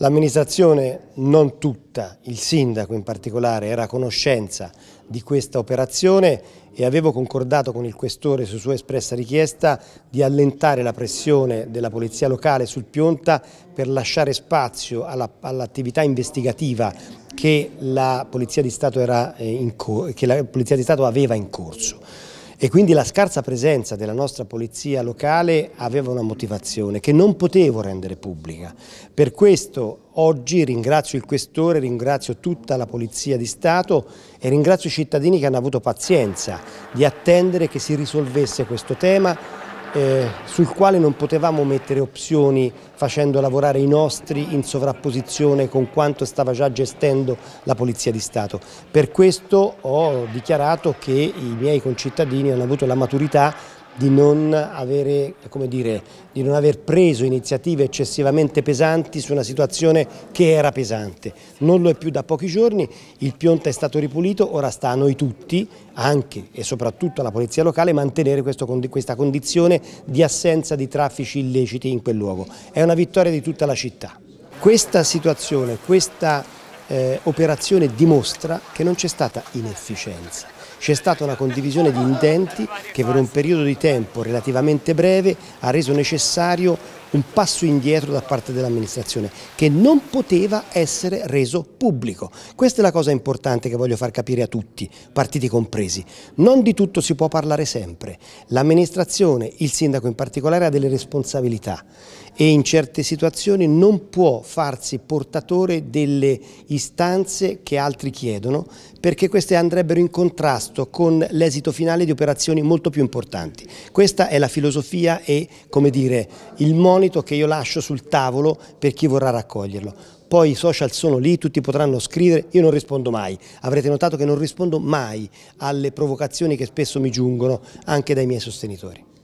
L'amministrazione, non tutta, il sindaco in particolare, era a conoscenza di questa operazione e avevo concordato con il questore su sua espressa richiesta di allentare la pressione della polizia locale sul Pionta per lasciare spazio all'attività all investigativa che la, di era, eh, che la polizia di Stato aveva in corso e quindi la scarsa presenza della nostra polizia locale aveva una motivazione che non potevo rendere pubblica. Per questo oggi ringrazio il Questore, ringrazio tutta la Polizia di Stato e ringrazio i cittadini che hanno avuto pazienza di attendere che si risolvesse questo tema eh, sul quale non potevamo mettere opzioni facendo lavorare i nostri in sovrapposizione con quanto stava già gestendo la Polizia di Stato. Per questo ho dichiarato che i miei concittadini hanno avuto la maturità di non, avere, dire, di non, aver preso iniziative eccessivamente pesanti su una situazione che era pesante. Non lo è più da pochi giorni, il Pionta è stato ripulito, ora sta a noi tutti, anche e soprattutto alla Polizia Locale, mantenere questo, questa condizione di assenza di traffici illeciti in quel luogo. È una vittoria di tutta la città. Questa situazione, questa eh, operazione dimostra che non c'è stata inefficienza c'è stata una condivisione di intenti che per un periodo di tempo relativamente breve ha reso necessario un passo indietro da parte dell'amministrazione che non poteva essere reso pubblico. Questa è la cosa importante che voglio far capire a tutti, partiti compresi. Non di tutto si può parlare sempre. L'amministrazione, il sindaco in particolare, ha delle responsabilità e in certe situazioni non può farsi portatore delle istanze che altri chiedono perché queste andrebbero in contrasto con l'esito finale di operazioni molto più importanti. Questa è la filosofia e, come dire, il modo monito che io lascio sul tavolo per chi vorrà raccoglierlo. Poi i social sono lì, tutti potranno scrivere, io non rispondo mai. Avrete notato che non rispondo mai alle provocazioni che spesso mi giungono anche dai miei sostenitori.